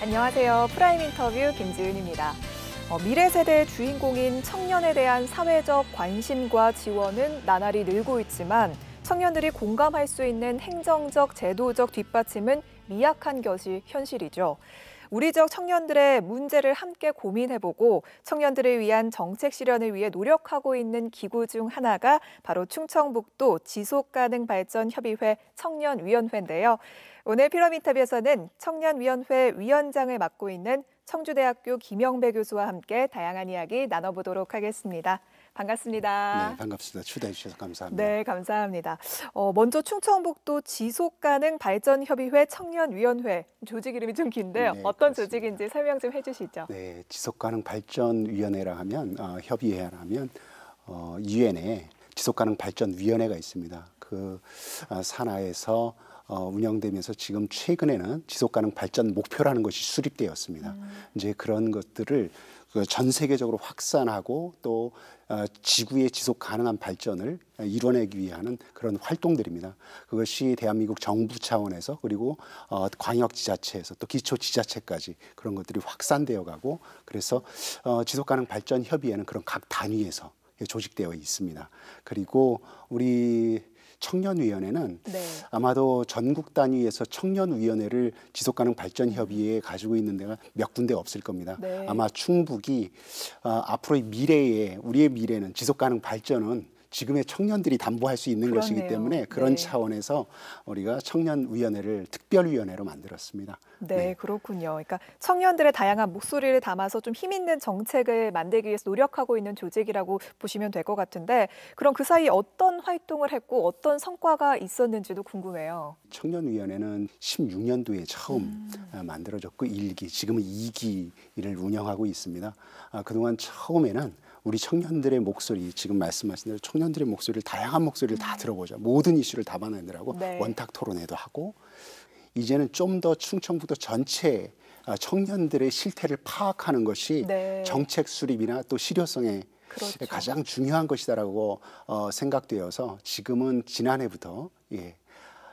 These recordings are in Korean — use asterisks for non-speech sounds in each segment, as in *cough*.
안녕하세요. 프라임 인터뷰 김지은입니다. 어, 미래 세대의 주인공인 청년에 대한 사회적 관심과 지원은 나날이 늘고 있지만 청년들이 공감할 수 있는 행정적, 제도적 뒷받침은 미약한 것이 현실이죠. 우리 지역 청년들의 문제를 함께 고민해보고 청년들을 위한 정책 실현을 위해 노력하고 있는 기구 중 하나가 바로 충청북도 지속가능발전협의회 청년위원회인데요. 오늘 피라미터뷰에서는 청년위원회 위원장을 맡고 있는 청주대학교 김영배 교수와 함께 다양한 이야기 나눠보도록 하겠습니다. 반갑습니다. 네, 반갑습니다. 초대해 주셔서 감사합니다. 네, 감사합니다. 어, 먼저 충청북도 지속가능 발전협의회 청년위원회 조직 이름이 좀 긴데요. 네, 어떤 그렇습니다. 조직인지 설명 좀 해주시죠. 네, 지속가능 발전위원회라 하면 어, 협의회라 하면 어, 유엔에 지속가능 발전위원회가 있습니다. 그 어, 산하에서 어, 운영되면서 지금 최근에는 지속가능 발전 목표라는 것이 수립되었습니다. 음. 이제 그런 것들을 그 전 세계적으로 확산하고 또 어, 지구의 지속 가능한 발전을 이뤄내기 위한 그런 활동들입니다. 그것이 대한민국 정부 차원에서 그리고 어, 광역 지자체에서 또 기초 지자체까지 그런 것들이 확산되어 가고 그래서 어, 지속 가능 발전 협의회는 그런 각 단위에서 조직되어 있습니다. 그리고 우리 청년위원회는 네. 아마도 전국 단위에서 청년위원회를 지속가능 발전 협의회에 가지고 있는 데가 몇 군데 없을 겁니다. 네. 아마 충북이 어, 앞으로의 미래에 우리의 미래는 지속가능 발전은 지금의 청년들이 담보할 수 있는 그러네요. 것이기 때문에 네. 그런 네. 차원에서 우리가 청년위원회를 특별위원회로 만들었습니다. 네, 네, 그렇군요. 그러니까 청년들의 다양한 목소리를 담아서 좀 힘 있는 정책을 만들기 위해서 노력하고 있는 조직이라고 보시면 될 것 같은데 그럼 그 사이 어떤 활동을 했고 어떤 성과가 있었는지도 궁금해요. 청년위원회는 16년도에 처음 음. 아, 만들어졌고 1기, 지금은 2기를 운영하고 있습니다. 아, 그동안 처음에는 우리 청년들의 목소리 지금 말씀하신 대로 청년들의 목소리를 다양한 목소리를 다 음. 들어보자. 모든 이슈를 담아내느라고 네. 원탁 토론회도 하고 이제는 좀 더 충청북도 전체 아, 청년들의 실태를 파악하는 것이 네. 정책 수립이나 또 실효성에 그렇죠. 가장 중요한 것이다라고 어, 생각되어서 지금은 지난해부터 예,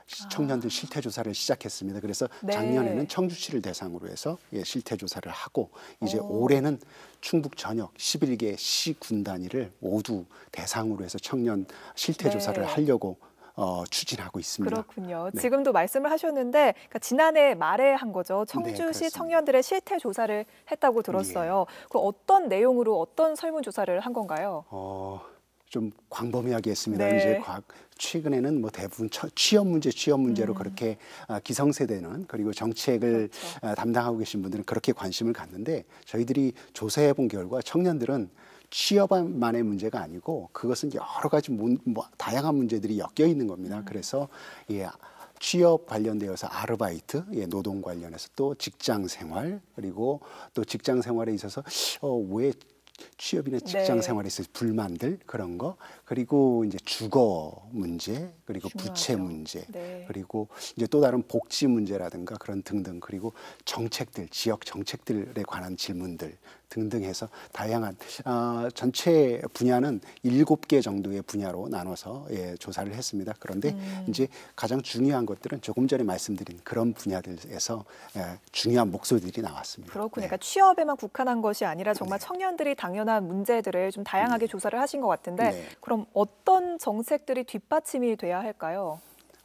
청년들 실태 조사를 시작했습니다. 그래서 네. 작년에는 청주시를 대상으로 해서 예, 실태 조사를 하고 이제 오. 올해는 충북 전역 11개 시 군 단위를 모두 대상으로 해서 청년 실태 조사를 네. 하려고 어, 추진하고 있습니다. 그렇군요. 네. 지금도 말씀을 하셨는데 그러니까 지난해 말에 한 거죠. 네, 청주시 네, 청년들의 실태 조사를 했다고 들었어요. 예. 그 어떤 내용으로 어떤 설문 조사를 한 건가요? 어... 좀 광범위하게 했습니다. 네. 이제 과, 최근에는 뭐 대부분 취업 문제, 취업 문제로 음. 그렇게 아, 기성세대는 그리고 정책을 그렇죠. 아, 담당하고 계신 분들은 그렇게 관심을 갖는데 저희들이 조사해 본 결과 청년들은 취업만의 문제가 아니고 그것은 여러 가지 문, 뭐, 다양한 문제들이 엮여 있는 겁니다. 음. 그래서 예. 취업 관련되어서 아르바이트, 예, 노동 관련해서 또 직장 생활, 그리고 또 직장 생활에 있어서 어, 왜 취업이나 네. 직장 네. 생활에 있어서 불만들 그런 거 그리고 이제 주거 문제 그리고 중요하죠. 부채 문제 네. 그리고 이제 또 다른 복지 문제라든가 그런 등등 그리고 정책들 지역 정책들에 관한 질문들 등등 해서 다양한 어, 전체 분야는 일곱 개 정도의 분야로 나눠서 예, 조사를 했습니다. 그런데 음. 이제 가장 중요한 것들은 조금 전에 말씀드린 그런 분야들에서 예, 중요한 목소리들이 나왔습니다. 그렇군요. 네. 그러니까 취업에만 국한한 것이 아니라 정말 네. 청년들이 당연한 문제들을 좀 다양하게 네. 조사를 하신 것 같은데 네. 그럼 어떤 정책들이 뒷받침이 돼야 할까요?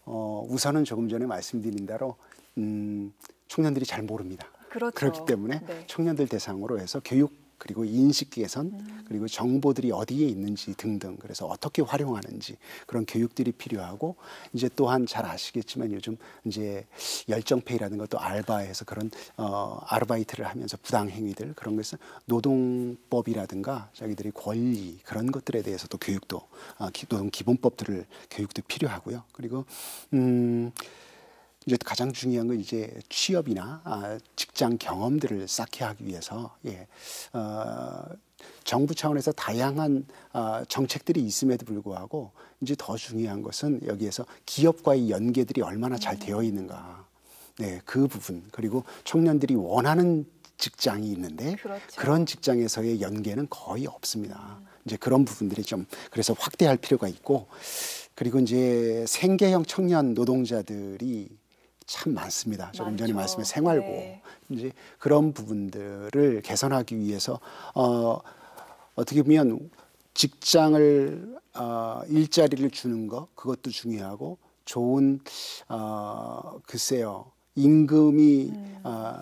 어, 우선은 조금 전에 말씀드린 대로 음, 청년들이 잘 모릅니다. 그렇죠. 그렇기 때문에 네. 청년들 대상으로 해서 교육 그리고 인식 개선 음. 그리고 정보들이 어디에 있는지 등등 그래서 어떻게 활용하는지 그런 교육들이 필요하고 이제 또한 잘 아시겠지만 요즘 이제 열정페이라는 것도 알바에서 그런 어 아르바이트를 하면서 부당 행위들 그런 것은 노동법이라든가 자기들의 권리 그런 것들에 대해서도 교육도 어, 노동 기본법들을 교육도 필요하고요 그리고 음 이제 가장 중요한 건 이제 취업이나 아, 직장 경험들을 쌓게 하기 위해서 예, 어, 정부 차원에서 다양한 어, 정책들이 있음에도 불구하고 이제 더 중요한 것은 여기에서 기업과의 연계들이 얼마나 잘 음. 되어 있는가. 네, 그 부분 그리고 청년들이 원하는 직장이 있는데 그렇죠. 그런 직장에서의 연계는 거의 없습니다. 음. 이제 그런 부분들이 좀 그래서 확대할 필요가 있고 그리고 이제 생계형 청년 노동자들이 참 많습니다. 조금 많죠. 전에 말씀해 생활고 네. 이제 그런 부분들을 개선하기 위해서 어, 어떻게 보면 직장을 어, 일자리를 주는 거 그것도 중요하고 좋은 어, 글쎄요 임금이 음. 어,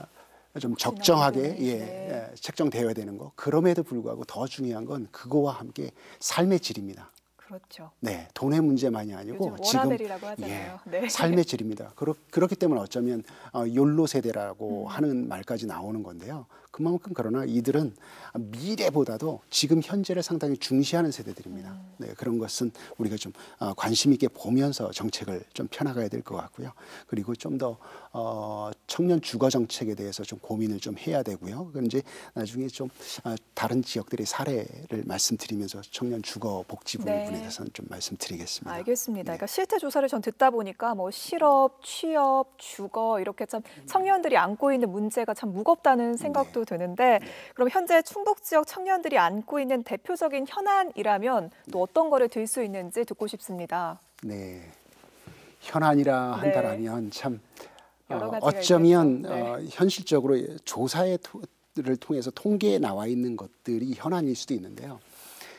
좀 적정하게 예, 네. 예 책정되어야 되는 거 그럼에도 불구하고 더 중요한 건 그거와 함께 삶의 질입니다. 그렇죠. 네, 돈의 문제만이 아니고 지금 예, 네. 삶의 질입니다. 그렇, 그렇기 때문에 어쩌면 어, 욜로 세대라고 음. 하는 말까지 나오는 건데요. 그만큼 그러나 이들은 미래보다도 지금 현재를 상당히 중시하는 세대들입니다. 음. 네, 그런 것은 우리가 좀 어, 관심 있게 보면서 정책을 좀 펴나가야 될 것 같고요. 그리고 좀 더 어, 청년 주거 정책에 대해서 좀 고민을 좀 해야 되고요. 그런지 나중에 좀 어, 다른 지역들의 사례를 말씀드리면서 청년 주거 복지 네. 부분에 네. 대해서는 좀 말씀드리겠습니다. 알겠습니다. 네. 그러니까 실태 조사를 전 듣다 보니까 뭐 실업, 취업, 주거 이렇게 참 음. 청년들이 안고 있는 문제가 참 무겁다는 생각도 네. 드는데 네. 그럼 현재 충 충북 지역 청년들이 안고 있는 대표적인 현안이라면 또 어떤 거를 들 수 있는지 듣고 싶습니다. 네. 현안이라 한다라면 네. 참 어, 어쩌면 네. 어, 현실적으로 조사를 통해서 통계에 나와 있는 것들이 현안일 수도 있는데요.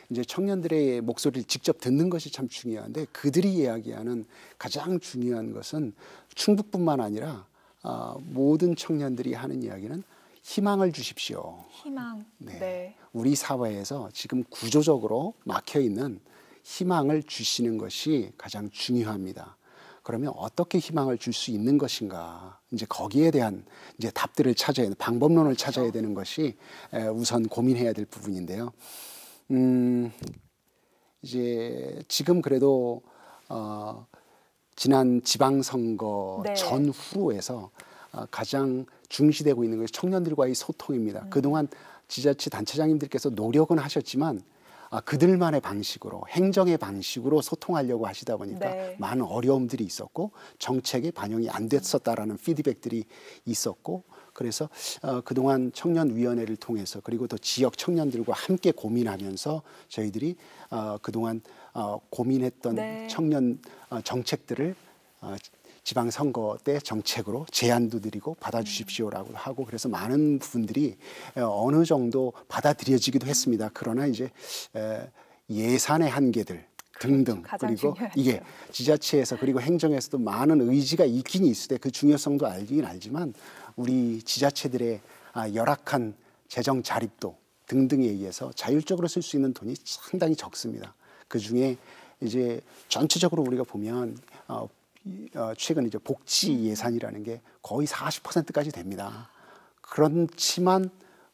이제 청년들의 목소리를 직접 듣는 것이 참 중요한데 그들이 이야기하는 가장 중요한 것은 충북뿐만 아니라 어, 모든 청년들이 하는 이야기는 희망을 주십시오. 희망. 네. 네. 우리 사회에서 지금 구조적으로 막혀 있는 희망을 주시는 것이 가장 중요합니다. 그러면 어떻게 희망을 줄 수 있는 것인가? 이제 거기에 대한 이제 답들을 찾아야 되는 방법론을 찾아야 그렇죠. 되는 것이 우선 고민해야 될 부분인데요. 음, 이제 지금 그래도 어, 지난 지방선거 네. 전후에서 어, 가장 중시되고 있는 것이 청년들과의 소통입니다. 네. 그동안 지자체 단체장님들께서 노력은 하셨지만 아, 그들만의 방식으로 행정의 방식으로 소통하려고 하시다 보니까 네. 많은 어려움들이 있었고 정책에 반영이 안 됐었다라는 피드백들이 있었고 그래서 어, 그동안 청년위원회를 통해서 그리고 또 지역 청년들과 함께 고민하면서 저희들이 어, 그동안 어, 고민했던 네. 청년 어, 정책들을 어, 지방선거 때 정책으로 제안도 드리고 받아주십시오라고 하고 그래서 많은 분들이 어느 정도 받아들여지기도 했습니다. 그러나 이제 예산의 한계들 등등 그렇죠. 그리고 이게 지자체에서 그리고 행정에서도 많은 의지가 있긴 있을 때 그 중요성도 알긴 알지만 우리 지자체들의 아, 열악한 재정 자립도 등등에 의해서 자율적으로 쓸 수 있는 돈이 상당히 적습니다. 그 중에 이제 전체적으로 우리가 보면 어, 어, 최근 이제 복지 예산이라는 게 거의 40%까지 됩니다. 그렇지만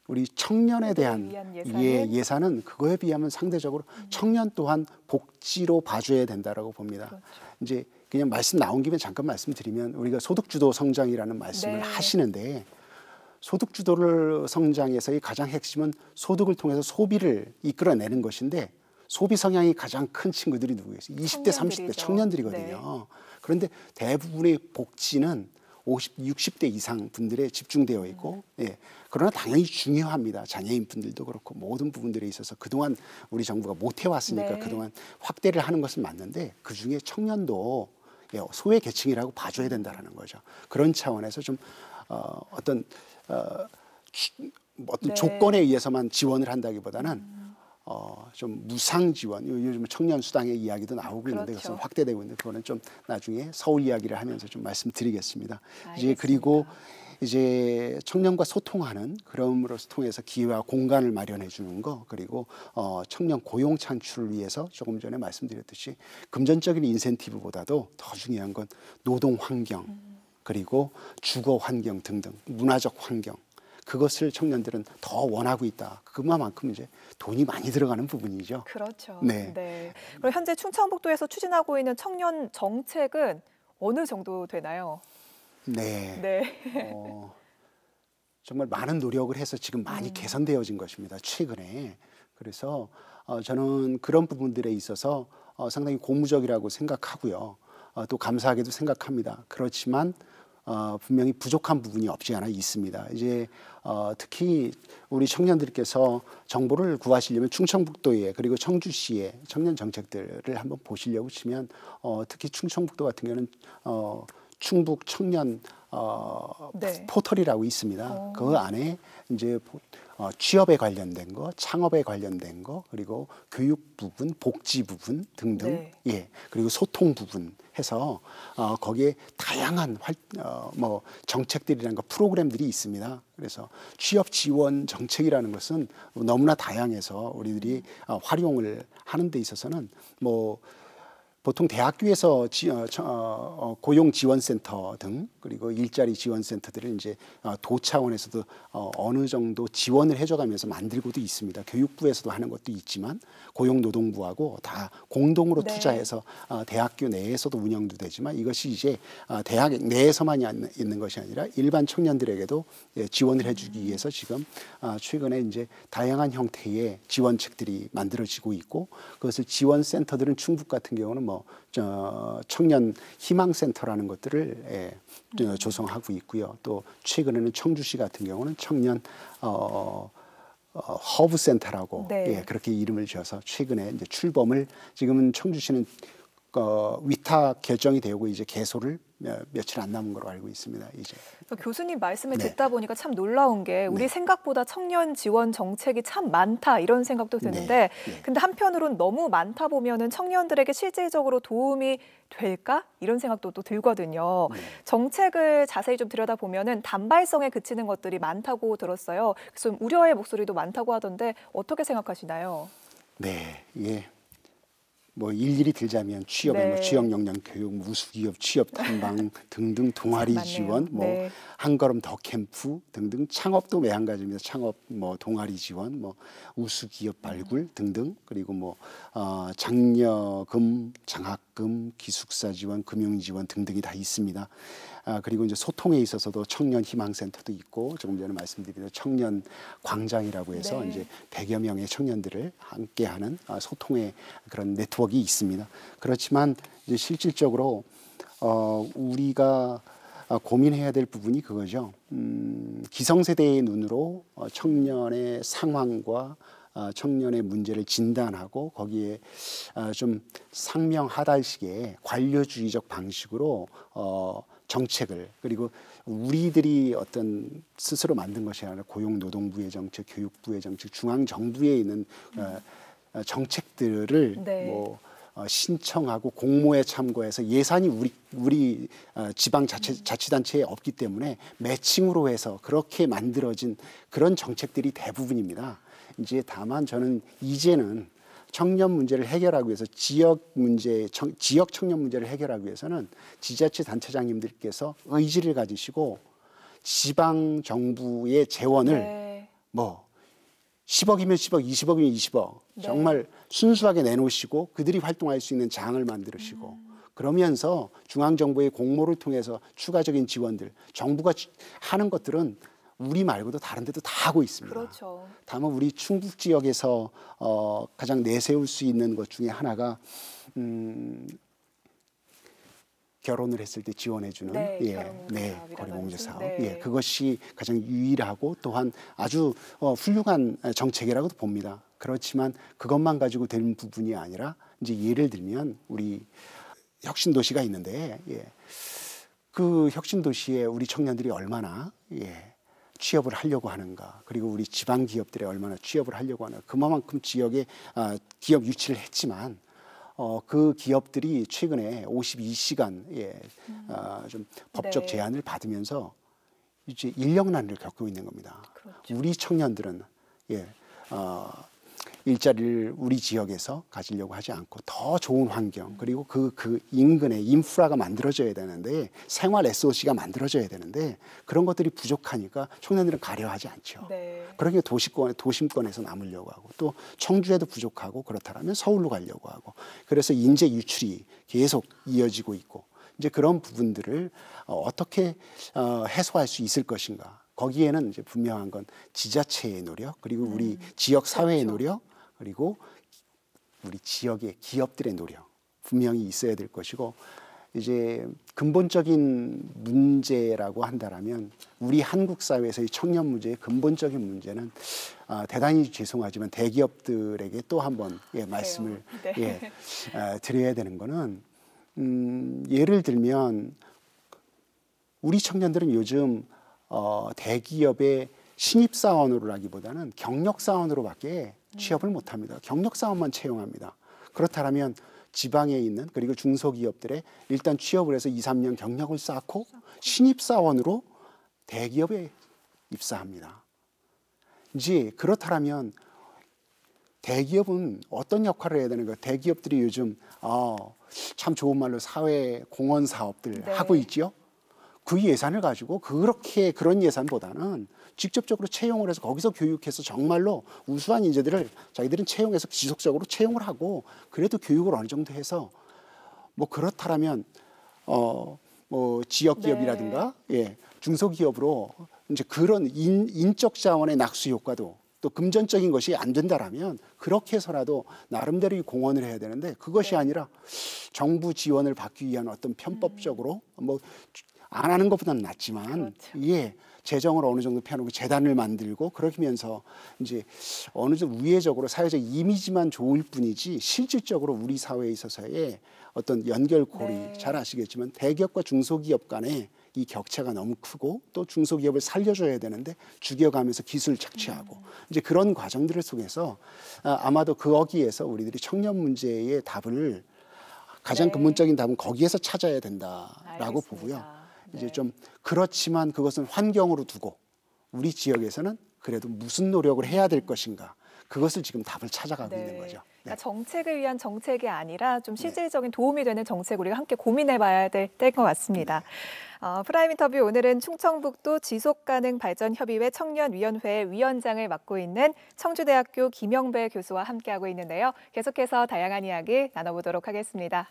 우리 청년에 대한 그 예, 예산은 그거에 비하면 상대적으로 음. 청년 또한 복지로 봐줘야 된다라고 봅니다. 그렇죠. 이제 그냥 말씀 나온 김에 잠깐 말씀드리면 우리가 소득주도 성장이라는 말씀을 네. 하시는데 소득주도를 성장에서의 가장 핵심은 소득을 통해서 소비를 이끌어내는 것인데 소비 성향이 가장 큰 친구들이 누구겠어요? 20대, 청년 30대 청년들이거든요. 네. 그런데 대부분의 복지는 50, 60대 이상 분들에 집중되어 있고, 예. 그러나 당연히 중요합니다. 장애인 분들도 그렇고 모든 부분들에 있어서 그동안 우리 정부가 못 해왔으니까 네. 그동안 확대를 하는 것은 맞는데 그 중에 청년도 예, 소외 계층이라고 봐줘야 된다는 거죠. 그런 차원에서 좀 어, 어떤 어, 어떤 네. 조건에 의해서만 지원을 한다기보다는. 음. 어, 좀 무상 지원, 요즘 청년 수당의 이야기도 나오고 그렇죠. 있는데 그것은 확대되고 있는데 그거는 좀 나중에 서울 이야기를 하면서 좀 말씀드리겠습니다. 알겠습니다. 이제 그리고 이제 청년과 소통하는 그럼으로서 통해서 기회와 공간을 마련해 주는 거 그리고 어, 청년 고용 창출을 위해서 조금 전에 말씀드렸듯이 금전적인 인센티브보다도 더 중요한 건 노동 환경 음. 그리고 주거 환경 등등 문화적 환경 그것을 청년들은 더 원하고 있다. 그만큼 이제 돈이 많이 들어가는 부분이죠. 그렇죠. 네. 네. 그리고 현재 충청북도에서 추진하고 있는 청년 정책은 어느 정도 되나요? 네. 네. 어, 정말 많은 노력을 해서 지금 많이 음. 개선되어진 것입니다. 최근에. 그래서 어, 저는 그런 부분들에 있어서 어, 상당히 고무적이라고 생각하고요. 어, 또 감사하게도 생각합니다. 그렇지만 어, 분명히 부족한 부분이 없지 않아 있습니다. 이제 어, 특히 우리 청년들께서 정보를 구하시려면 충청북도에 그리고 청주시의 청년 정책들을 한번 보시려고 치면 어, 특히 충청북도 같은 경우는 어, 충북 청년 어, 네. 포털이라고 있습니다. 오. 어. 그 안에 이제 어, 취업에 관련된 거, 창업에 관련된 거, 그리고 교육 부분, 복지 부분 등등, 네. 예, 그리고 소통 부분 해서 어, 거기에 다양한 활, 어, 뭐정책들이라는거 프로그램들이 있습니다. 그래서 취업 지원 정책이라는 것은 너무나 다양해서 우리들이 어, 활용을 하는 데 있어서는 뭐 보통 대학교에서 지, 어, 어, 어, 고용 지원센터 등 그리고 일자리 지원센터들을 이제 어, 도 차원에서도 어, 어느 정도 지원을 해줘가면서 만들고도 있습니다. 교육부에서도 하는 것도 있지만 고용노동부하고 다 공동으로 네. 투자해서 어, 대학교 내에서도 운영도 되지만 이것이 이제 어, 대학 내에서만 있는 것이 아니라 일반 청년들에게도 예, 지원을 해주기 음. 위해서 지금 어, 최근에 이제 다양한 형태의 지원책들이 만들어지고 있고 그것을 지원센터들은 충북 같은 경우는 뭐저 청년 희망센터라는 것들을 예, 조성하고 있고요. 또 최근에는 청주시 같은 경우는 청년 어, 어, 허브센터라고 네. 예, 그렇게 이름을 지어서 최근에 이제 출범을 지금은 청주시는 어, 위탁 결정이 되고 이제 개소를 어, 며칠 안 남은 걸로 알고 있습니다. 이제 그러니까 교수님 말씀을 네. 듣다 보니까 참 놀라운 게 우리 네. 생각보다 청년 지원 정책이 참 많다 이런 생각도 네. 드는데 네. 근데 한편으론 너무 많다 보면은 청년들에게 실질적으로 도움이 될까 이런 생각도 또 들거든요. 네. 정책을 자세히 좀 들여다 보면은 단발성에 그치는 것들이 많다고 들었어요. 그래서 우려의 목소리도 많다고 하던데 어떻게 생각하시나요? 네, 예. 뭐 일일이 들자면 취업에 뭐 네. 뭐 취업 역량 교육, 뭐 우수기업 취업 탐방 *laughs* 등등 동아리 지원, 뭐 네. 한걸음 더 캠프 등등 창업도 매한가지입니다. 창업 뭐 동아리 지원, 뭐 우수기업 발굴 음. 등등 그리고 뭐 어, 장려금, 장학금, 기숙사 지원, 금융 지원 등등이 다 있습니다. 아, 그리고 이제 소통에 있어서도 청년 희망센터도 있고 조금 전에 말씀드린 청년 광장이라고 해서 네. 이제 백여 명의 청년들을 함께하는 아, 소통의 그런 네트워크가 있습니다. 그렇지만 이제 실질적으로 어, 우리가 아, 고민해야 될 부분이 그거죠. 음, 기성세대의 눈으로 어, 청년의 상황과 아, 청년의 문제를 진단하고 거기에 아, 좀 상명하달식의 관료주의적 방식으로 어, 정책을 그리고 우리들이 어떤 스스로 만든 것이 아니라 고용노동부의 정책, 교육부의 정책, 중앙 정부에 있는 음. 어, 정책들을 네. 뭐 어, 신청하고 공모에 참고해서 예산이 우리 우리 어, 지방 자치, 자치단체에 없기 때문에 매칭으로 해서 그렇게 만들어진 그런 정책들이 대부분입니다. 이제 다만 저는 이제는 청년 문제를 해결하기 위해서 지역 문제, 청, 지역 청년 문제를 해결하기 위해서는 지자체 단체장님들께서 의지를 가지시고 지방 정부의 재원을 네. 뭐 10억이면 10억, 20억이면 20억 네. 정말 순수하게 내놓으시고 그들이 활동할 수 있는 장을 만들으시고 음. 그러면서 중앙정부의 공모를 통해서 추가적인 지원들 정부가 하는 것들은 우리 말고도 다른 데도 다 하고 있습니다. 그렇죠. 다만 우리 충북 지역에서 어, 가장 내세울 수 있는 것 중에 하나가 음, 결혼을 했을 때 지원해주는 네, 예, 네 거리공제 사업 예, 네. 예 그것이 가장 유일하고 또한 아주 어, 훌륭한 정책이라고도 봅니다. 그렇지만 그것만 가지고 되는 부분이 아니라 이제 예를 들면 우리 혁신 도시가 있는데 예, 그 혁신 도시에 우리 청년들이 얼마나 예, 취업을 하려고 하는가 그리고 우리 지방 기업들이 얼마나 취업을 하려고 하는가 그만큼 지역에 아, 기업 유치를 했지만 어, 그 기업들이 최근에 52시간 예, 음. 어, 좀 법적 네. 제한을 받으면서 이제 인력난을 겪고 있는 겁니다. 그렇죠. 우리 청년들은 예, 어, 일자리를 우리 지역에서 가지려고 하지 않고 더 좋은 환경 그리고 그그 그 인근에 인프라가 만들어져야 되는데 생활 SOC가 만들어져야 되는데 그런 것들이 부족하니까 청년들은 가려하지 않죠. 네. 그러니 도시권 도심권에서 남으려고 하고 또 청주에도 부족하고 그렇다라면 서울로 가려고 하고 그래서 인재 유출이 계속 이어지고 있고 이제 그런 부분들을 어, 어떻게 어, 해소할 수 있을 것인가 거기에는 이제 분명한 건 지자체의 노력 그리고 우리 음, 지역 사회의 그렇죠. 노력 그리고 우리 지역의 기업들의 노력 분명히 있어야 될 것이고 이제 근본적인 문제라고 한다라면 우리 한국 사회에서의 청년 문제의 근본적인 문제는 아, 대단히 죄송하지만 대기업들에게 또 한번 예, 말씀을 네. 예, 아, 드려야 되는 거는 음, 예를 들면 우리 청년들은 요즘 어, 대기업의 신입 사원으로라기보다는 경력 사원으로밖에 네. 취업을 못합니다. 경력 사원만 채용합니다. 그렇다면 지방에 있는 그리고 중소기업들의 일단 취업을 해서 2, 3년 경력을 쌓고 신입사원으로 대기업에 입사합니다. 이제 그렇다면 대기업은 어떤 역할을 해야 되는가? 대기업들이 요즘 어, 참 좋은 말로 사회 공헌 사업들 네. 하고 있죠그 예산을 가지고 그렇게 그런 예산보다는 직접적으로 채용을 해서 거기서 교육해서 정말로 우수한 인재들을 자기들은 채용해서 지속적으로 채용을 하고 그래도 교육을 어느 정도 해서 뭐 그렇다라면 어 뭐 지역 기업이라든가 네. 예 중소기업으로 이제 그런 인, 인적 자원의 낙수 효과도 또 금전적인 것이 안 된다라면 그렇게 해서라도 나름대로 공헌을 해야 되는데 그것이 네. 아니라 정부 지원을 받기 위한 어떤 편법적으로 음. 뭐안 하는 것보다는 낫지만 그렇죠. 예 재정을 어느 정도 펴놓고 재단을 만들고 그러면서 이제 어느 정도 우회적으로 사회적 이미지만 좋을 뿐이지 실질적으로 우리 사회에 있어서의 어떤 연결고리 네. 잘 아시겠지만 대기업과 중소기업 간에 이 격차가 너무 크고 또 중소기업을 살려줘야 되는데 죽여가면서 기술 착취하고 음. 이제 그런 과정들을 속에서 아, 아마도 그 어기에서 우리들이 청년 문제의 답을 가장 네. 근본적인 답은 거기에서 찾아야 된다라고 알겠습니다. 보고요. 네. 이제 좀 그렇지만 그것은 환경으로 두고 우리 지역에서는 그래도 무슨 노력을 해야 될 것인가 그것을 지금 답을 찾아가고 네. 있는 거죠. 그러니까 네. 정책을 위한 정책이 아니라 좀 네. 실질적인 도움이 되는 정책 우리가 함께 고민해봐야 될 때인 것 같습니다. 네. 어, 프라임 인터뷰 오늘은 충청북도 지속가능발전협의회 청년위원회 위원장을 맡고 있는 청주대학교 김영배 교수와 함께하고 있는데요. 계속해서 다양한 이야기 나눠보도록 하겠습니다.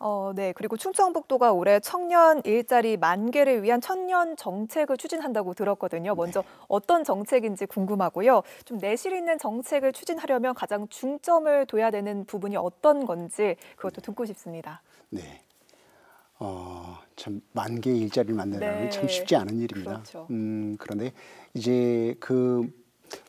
어, 네. 그리고 충청북도가 올해 청년 일자리 만개를 위한 천년 정책을 추진한다고 들었거든요. 네. 먼저 어떤 정책인지 궁금하고요. 좀 내실 있는 정책을 추진하려면 가장 중점을 둬야 되는 부분이 어떤 건지 그것도 네. 듣고 싶습니다. 네. 어, 참 만 개 일자리를 만드는 네. 참 쉽지 않은 일입니다. 그렇죠. 음, 그런데 이제 그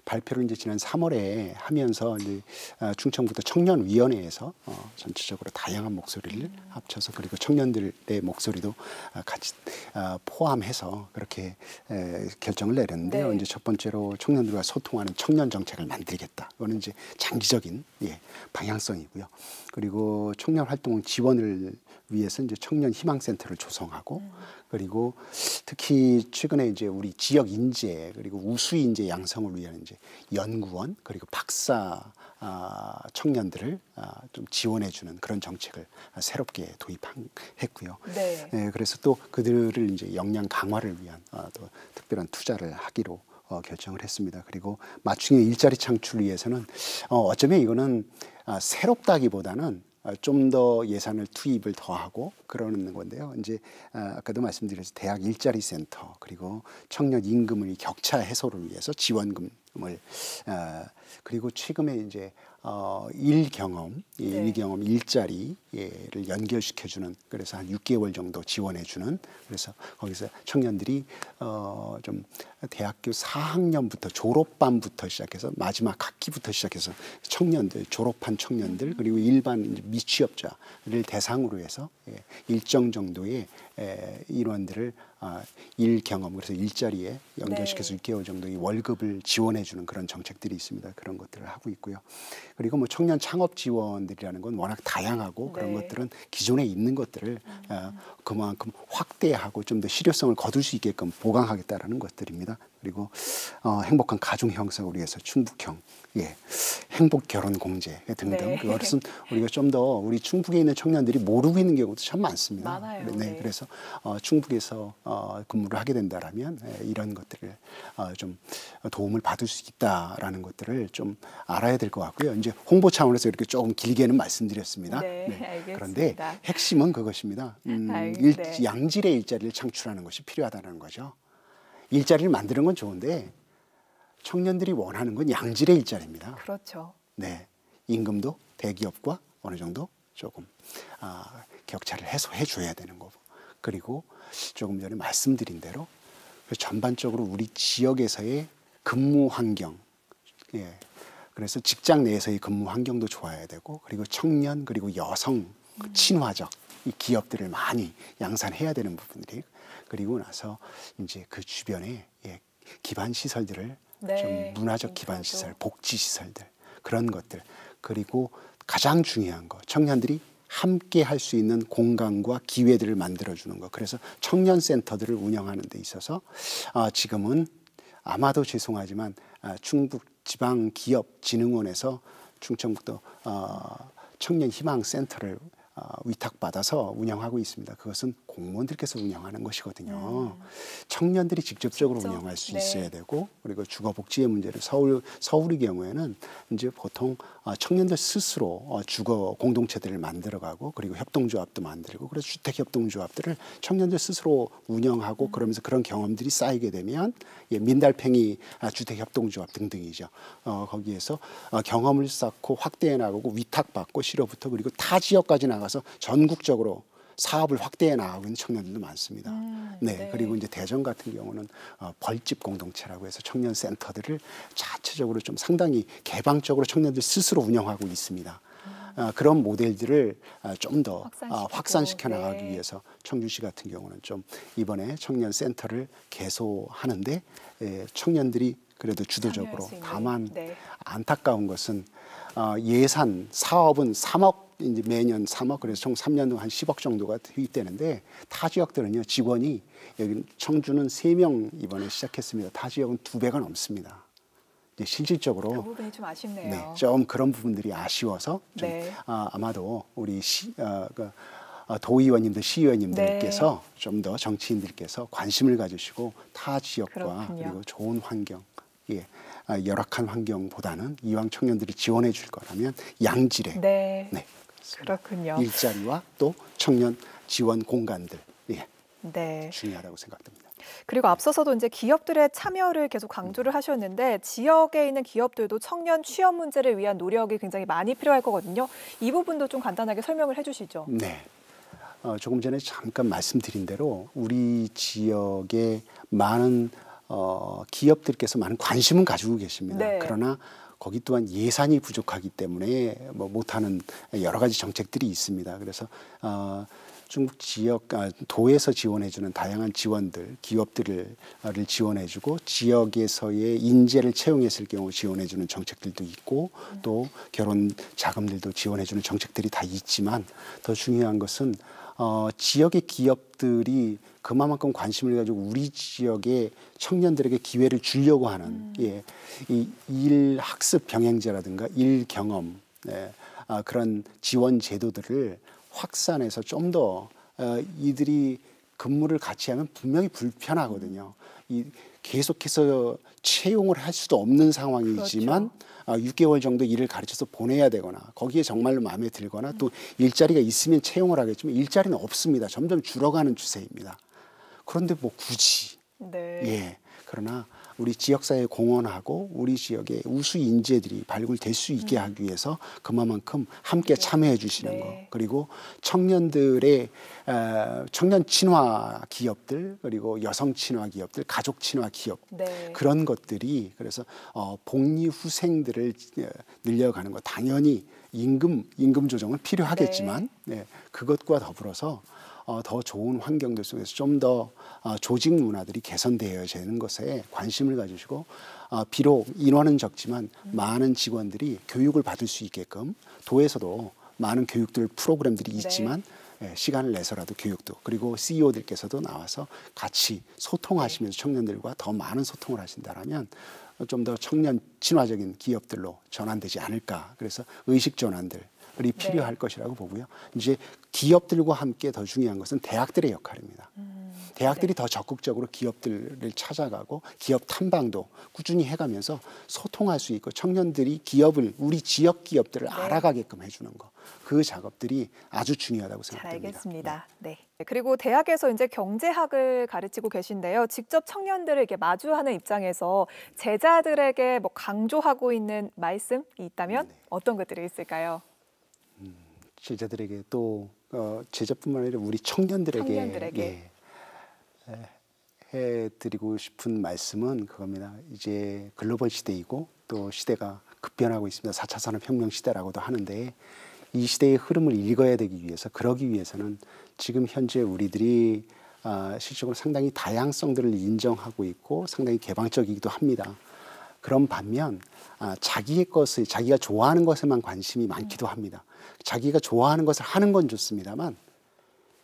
발표를 이제 지난 3월에 하면서 이제 아, 충청부터 청년위원회에서 어, 전체적으로 다양한 목소리를 합쳐서 그리고 청년들의 목소리도 아, 같이 아, 포함해서 그렇게 에, 결정을 내렸는데요. 네. 이제 첫 번째로 청년들과 소통하는 청년 정책을 만들겠다. 이거는 이제 장기적인 예, 방향성이고요. 그리고 청년 활동 지원을 위해서 이제 청년 희망센터를 조성하고 네. 그리고 특히 최근에 이제 우리 지역 인재 그리고 우수 인재 양성을 위한 이제 이제 연구원 그리고 박사 아, 청년들을 아, 좀 지원해주는 그런 정책을 새롭게 도입했고요. 네. 예, 그래서 또 그들을 이제 역량 강화를 위한 아, 또 특별한 투자를 하기로 어, 결정을 했습니다. 그리고 마충의 일자리 창출 위해서는 어, 쩌면 이거는 새롭다기보다는 아, 좀더 예산을 투입을 더하고 그러는 건데요. 이제 아, 아까도 말씀드렸듯이 대학 일자리 센터 그리고 청년 임금의 격차 해소를 위해서 지원금을 아, 그리고 최근에 이제 어, 일 경험, 네. 일 경험 일자리를 연결시켜주는 그래서 한 6개월 정도 지원해주는 그래서 거기서 청년들이 어, 좀 대학교 4학년부터 졸업반부터 시작해서 마지막 학기부터 시작해서 청년들 졸업한 청년들 그리고 일반 미취업자를 대상으로 해서 예, 일정 정도의 일원들을 예, 아, 일 경험 그래서 일자리에 연결시켜서 네. 6개월 정도의 월급을 지원해 주는 그런 정책들이 있습니다. 그런 것들을 하고 있고요. 그리고 뭐 청년 창업 지원들이라는 건 워낙 다양하고 그런 네. 것들은 기존에 있는 것들을 아, 음. 그만큼 확대하고 좀 더 실효성을 거둘 수 있게끔 보강하겠다라는 것들입니다. 있습니다. 그리고 어, 행복한 가정 형성을 위해서 충북형, 예, 행복 결혼 공제 등등 네. 그것은 우리가 좀 더 우리 충북에 있는 청년들이 모르고 있는 경우도 참 많습니다. 많아요. 네, 네. 그래서 어, 충북에서 어, 근무를 하게 된다라면 예, 이런 것들을 어, 좀 도움을 받을 수 있다라는 것들을 좀 알아야 될 것 같고요. 이제 홍보 차원에서 이렇게 조금 길게는 말씀드렸습니다. 네, 네. 그런데 핵심은 그것입니다. 음, 아, 네. 일, 양질의 일자리를 창출하는 것이 필요하다는 거죠. 일자리를 만드는 건 좋은데 청년들이 원하는 건 양질의 일자리입니다. 그렇죠. 네. 임금도 대기업과 어느 정도 조금 아, 격차를 해소해 줘야 되는 거고 그리고 조금 전에 말씀드린 대로 그 전반적으로 우리 지역에서의 근무 환경 예. 그래서 직장 내에서의 근무 환경도 좋아야 되고 그리고 청년 그리고 여성 그 친화적 이 기업들을 많이 양산해야 되는 부분들이 그리고 나서 이제 그 주변에 예, 기반 시설들을 네, 좀 문화적 기반 시설, 복지 시설들 그런 것들 그리고 가장 중요한 거 청년들이 함께 할 수 있는 공간과 기회들을 만들어 주는 거. 그래서 청년 센터들을 운영하는 데 있어서 아, 지금은 아마도 죄송하지만 아, 충북 지방 기업 진흥원에서 충청북도 어, 청년 희망 센터를 어, 위탁받아서 운영하고 있습니다. 그것은 공무원들께서 운영하는 것이거든요. 음. 청년들이 직접적으로 그렇 운영할 수 네. 있어야 되고 그리고 주거복지의 문제를 서울 서울의 경우에는 이제 보통 어, 청년들 스스로 어, 주거 공동체들을 만들어가고 그리고 협동조합도 만들고 그래서 주택협동조합들을 청년들 스스로 운영하고 음. 그러면서 그런 경험들이 쌓이게 되면 예, 민달팽이 아, 주택협동조합 등등이죠. 어, 거기에서 경험을 쌓고 확대해 나가고 위탁받고 실어부터 그리고 타 지역까지 나가 나와서 전국적으로 사업을 확대해 나가는 청년들도 많습니다. 음, 네, 네, 그리고 이제 대전 같은 경우는 어, 벌집 공동체라고 해서 청년 센터들을 자체적으로 좀 상당히 개방적으로 청년들 스스로 운영하고 있습니다. 음. 어, 그런 모델들을 어, 좀더 어, 확산시켜, 확산시켜 네. 나가기 네. 위해서 청주시 같은 경우는 좀 이번에 청년 센터를 개소하는데 에, 예, 청년들이 그래도 주도적으로 다만 네. 안타까운 것은 어, 예산 사업은 3억 이제 매년 3억 그래서 총 3년 동안 한 10억 정도가 투입되는데 타 지역들은요 직원이 여기 청주는 3명 이번에 시작했습니다. 타 지역은 2배가 넘습니다. 이제 실질적으로 아, 그 부분이 좀 아쉽네요. 네, 좀 그런 부분들이 아쉬워서 좀 네. 아, 아마도 우리 시, 아, 그, 아, 도의원님들, 시의원님들께서 네. 좀더 정치인들께서 관심을 가지시고 타 지역과 그렇군요. 그리고 좋은 환경, 예, 아, 열악한 환경보다는 이왕 청년들이 지원해 줄 거라면 양질의 네. 네, 그렇군요. 일자리와 또 청년 지원 공간들 예, 네. 중요하다고 생각됩니다. 그리고 앞서서도 이제 기업들의 참여를 계속 강조를 하셨는데 지역에 있는 기업들도 청년 취업 문제를 위한 노력이 굉장히 많이 필요할 거거든요. 이 부분도 좀 간단하게 설명을 해주시죠. 네. 어, 조금 전에 잠깐 말씀드린 대로 우리 지역에 많은 어, 기업들께서 많은 관심은 가지고 계십니다. 네. 그러나 거기 또한 예산이 부족하기 때문에 뭐 못하는 여러 가지 정책들이 있습니다. 그래서 어, 중국 지역 아, 도에서 지원해주는 다양한 지원들 기업들을 지원해주고 지역에서의 인재를 채용했을 경우 지원해주는 정책들도 있고 또 결혼 자금들도 지원해주는 정책들이 다 있지만 더 중요한 것은 어, 지역의 기업들이 그만큼 관심을 가지고 우리 지역의 청년들에게 기회를 주려고 하는 음. 예, 이일 학습 병행제라든가 일 경험 예, 아, 그런 지원 제도들을 확산해서 좀 더 어, 이들이 근무를 같이 하면 분명히 불편하거든요. 이 계속해서 채용을 할 수도 없는 상황이지만 그렇죠. 아, 6개월 정도 일을 가르쳐서 보내야 되거나 거기에 정말로 마음에 들거나 음. 또 일자리가 있으면 채용을 하겠지만 일자리는 없습니다. 점점 줄어가는 추세입니다. 그런데 뭐 굳이 네. 예 그러나 우리 지역사회 공헌하고 우리 지역의 우수 인재들이 발굴될 수 있게 음. 하기 위해서 그만큼 함께 네. 참여해 주시는 네. 거 그리고 청년들의 어, 청년 친화 기업들 그리고 여성 친화 기업들 가족 친화 기업 네. 그런 것들이 그래서 어, 복리 후생들을 어, 늘려가는 거 당연히 임금 임금 조정은 필요하겠지만 네. 네, 그것과 더불어서 어, 더 좋은 환경들 속에서 좀더 어, 조직 문화들이 개선되어야되는 것에 관심을 가지시고 어, 비록 인원은 적지만 많은 직원들이 교육을 받을 수 있게끔 도에서도 많은 교육들 프로그램들이 네. 있지만 네. 시간을 내서라도 교육도 그리고 CEO들께서도 나와서 같이 소통하시면서 청년들과 더 많은 소통을 하신다라면 좀 더 청년 친화적인 기업들로 전환되지 않을까 그래서 의식 전환들 이 네. 필요할 네. 것이라고 보고요. 이제 기업들과 함께 더 중요한 것은 대학들의 역할입니다. 음, 대학들이 네. 더 적극적으로 기업들을 찾아가고 기업 탐방도 꾸준히 해가면서 소통할 수 있고 청년들이 기업을 우리 지역 기업들을 네. 알아가게끔 해주는 거 그 작업들이 아주 중요하다고 생각합니다 알겠습니다. 네. 네. 그리고 대학에서 이제 경제학을 가르치고 계신데요. 직접 청년들에게 마주하는 입장에서 제자들에게 뭐 강조하고 있는 말씀이 있다면 네. 어떤 것들이 있을까요? 제자들에게 또 어, 제자뿐만 아니라 우리 청년들에게, 청년들에게. 예, 해드리고 싶은 말씀은 그겁니다. 이제 글로벌 시대이고 또 시대가 급변하고 있습니다. 4차 산업혁명 시대라고도 하는데 이 시대의 흐름을 읽어야 되기 위해서 그러기 위해서는 지금 현재 우리들이 아, 실적으로 상당히 다양성들을 인정하고 있고 상당히 개방적이기도 합니다. 그런 반면 아, 자기의 것을 자기가 좋아하는 것에만 관심이 많기도 음. 합니다. 자기가 좋아하는 것을 하는 건 좋습니다만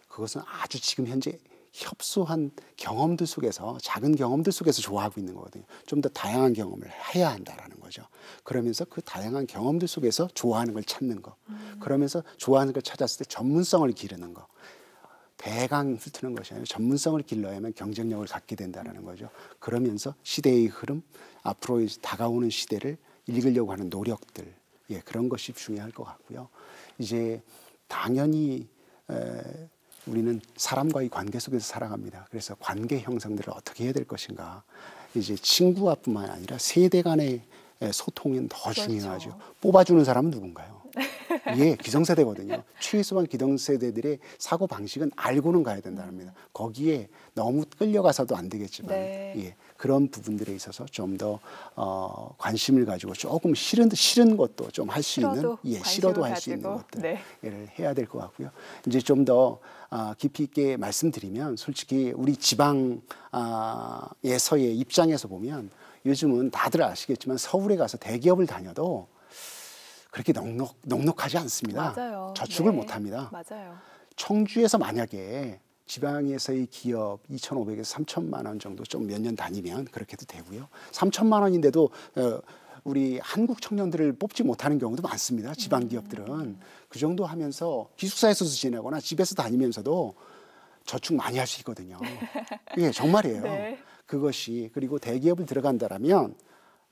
그것은 아주 지금 현재 협소한 경험들 속에서 작은 경험들 속에서 좋아하고 있는 거거든요. 좀 더 다양한 경험을 해야 한다라는 거죠. 그러면서 그 다양한 경험들 속에서 좋아하는 걸 찾는 거. 음. 그러면서 좋아하는 걸 찾았을 때 전문성을 기르는 거. 배강 훑트는 것이 아니라 전문성을 길러야만 경쟁력을 갖게 된다라는 거죠. 그러면서 시대의 흐름, 앞으로 다가오는 시대를 읽으려고 하는 노력들 예, 그런 것이 중요할 것 같고요. 이제 당연히 에, 우리는 사람과의 관계 속에서 살아갑니다. 그래서 관계 형성들을 어떻게 해야 될 것인가. 이제 친구와뿐만 아니라 세대 간의 소통은 더 그렇죠. 중요하죠. 뽑아주는 사람은 누군가요? *laughs* 예, 기성세대거든요. 최소한 기성세대들의 사고 방식은 알고는 가야 된다는 겁니다. 거기에 너무 끌려가서도 안 되겠지만, 네. 예, 그런 부분들에 있어서 좀더 어, 관심을 가지고 조금 싫은 싫은 것도 좀 할 수 있는 예 싫어도 할 수 있는 것들을 네. 해야 될 것 같고요. 이제 좀더 아, 깊이 있게 말씀드리면 솔직히 우리 지방에서의 아, 입장에서 보면 요즘은 다들 아시겠지만 서울에 가서 대기업을 다녀도 그렇게 넉넉 넉넉하지 않습니다. 맞아요. 저축을 네. 못 합니다. 맞아요. 청주에서 만약에 지방에서의 기업 2,500에서 3,000만 원 정도 좀 몇 년 다니면 그렇게도 되고요. 3,000만 원인데도 어, 우리 한국 청년들을 뽑지 못하는 경우도 많습니다. 지방 음. 기업들은 그 정도 하면서 기숙사에서도 지내거나 집에서 다니면서도 저축 많이 할 수 있거든요. *laughs* 예, 정말이에요. 네. 그것이 그리고 대기업을 들어간다라면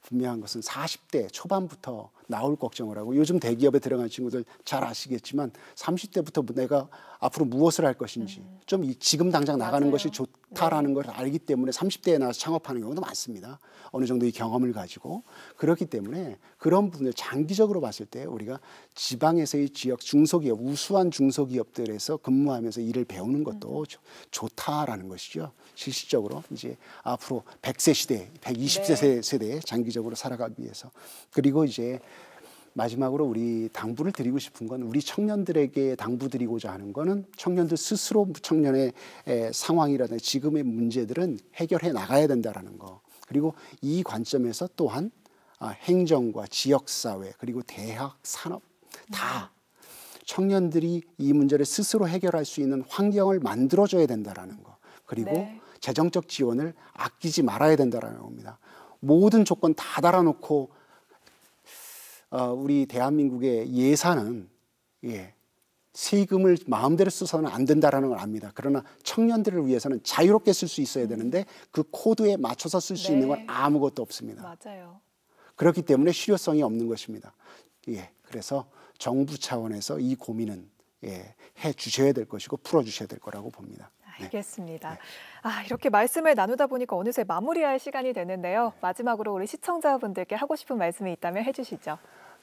분명한 것은 40대 초반부터 나올 걱정을 하고 요즘 대기업에 들어간 친구들 잘 아시겠지만 30대부터 내가 앞으로 무엇을 할 것인지 음. 좀 이, 지금 당장 나가는 맞아요. 것이 좋다라는 네. 걸 알기 때문에 30대에 나와서 창업하는 경우도 많습니다. 어느 정도 이 경험을 가지고 그렇기 때문에 그런 부분을 장기적으로 봤을 때 우리가 지방에서의 지역 중소기업 우수한 중소기업들에서 근무하면서 일을 배우는 것도 음. 좋다라는 것이죠. 실질적으로 이제 앞으로 100세 시대, 120세 네. 세대에 장기적으로 살아가기 위해서 그리고 이제 마지막으로 우리 당부를 드리고 싶은 건 우리 청년들에게 당부드리고자 하는 거는 청년들 스스로 청년의 상황이라든지 지금의 문제들은 해결해 나가야 된다라는 거. 그리고 이 관점에서 또한 아, 행정과 지역사회 그리고 대학 산업 다 음. 청년들이 이 문제를 스스로 해결할 수 있는 환경을 만들어줘야 된다라는 거. 그리고 네. 재정적 지원을 아끼지 말아야 된다라는 겁니다. 모든 조건 다 달아놓고 어, 우리 대한민국의 예산은 예, 세금을 마음대로 써서는 안 된다라는 걸 압니다. 그러나 청년들을 위해서는 자유롭게 쓸 수 있어야 되는데 그 코드에 맞춰서 쓸수 네. 있는 건 네. 아무것도 없습니다. 맞아요. 그렇기 때문에 실효성이 없는 것입니다. 예, 그래서 정부 차원에서 이 고민은 예, 해 주셔야 될 것이고 풀어 주셔야 될 거라고 봅니다. 네. 알겠습니다. 네. 아, 이렇게 말씀을 나누다 보니까 어느새 마무리할 시간이 되는데요. 마지막으로 우리 시청자분들께 하고 싶은 말씀이 있다면 해주시죠.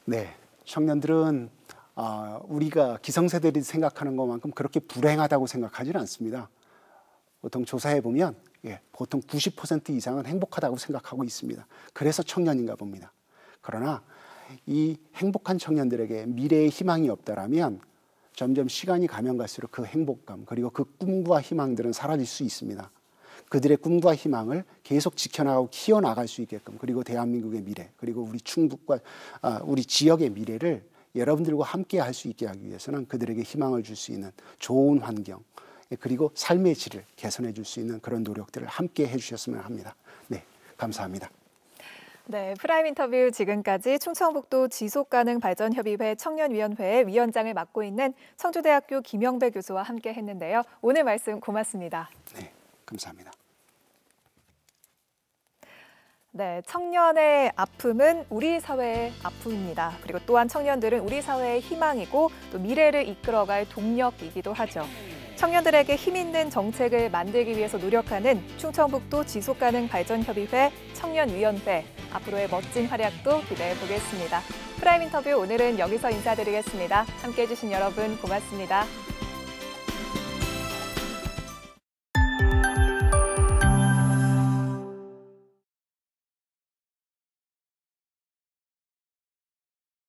네, 청년들은 아, 우리가 기성세대들이 생각하는 것만큼 그렇게 불행하다고 생각하지는 않습니다. 보통 조사해 보면 예, 보통 90% 이상은 행복하다고 생각하고 있습니다. 그래서 청년인가 봅니다. 그러나 이 행복한 청년들에게 미래의 희망이 없다라면 점점 시간이 가면 갈수록 그 행복감 그리고 그 꿈과 희망들은 사라질 수 있습니다. 그들의 꿈과 희망을 계속 지켜나가고 키워나갈 수 있게끔 그리고 대한민국의 미래 그리고 우리 충북과 아, 우리 지역의 미래를 여러분들과 함께 할 수 있게 하기 위해서는 그들에게 희망을 줄 수 있는 좋은 환경 예, 그리고 삶의 질을 개선해 줄 수 있는 그런 노력들을 함께 해주셨으면 합니다. 네, 감사합니다. 네, 프라임 인터뷰 지금까지 충청북도 지속가능 발전협의회 청년위원회의 위원장을 맡고 있는 청주대학교 김영배 교수와 함께 했는데요. 오늘 말씀 고맙습니다. 네, 감사합니다. 네, 청년의 아픔은 우리 사회의 아픔입니다. 그리고 또한 청년들은 우리 사회의 희망이고 또 미래를 이끌어갈 동력이기도 하죠. 청년들에게 힘 있는 정책을 만들기 위해서 노력하는 충청북도 지속가능 발전협의회 청년위원회 앞으로의 멋진 활약도 기대해 보겠습니다. 프라임 인터뷰 오늘은 여기서 인사드리겠습니다. 함께해 주신 여러분 고맙습니다.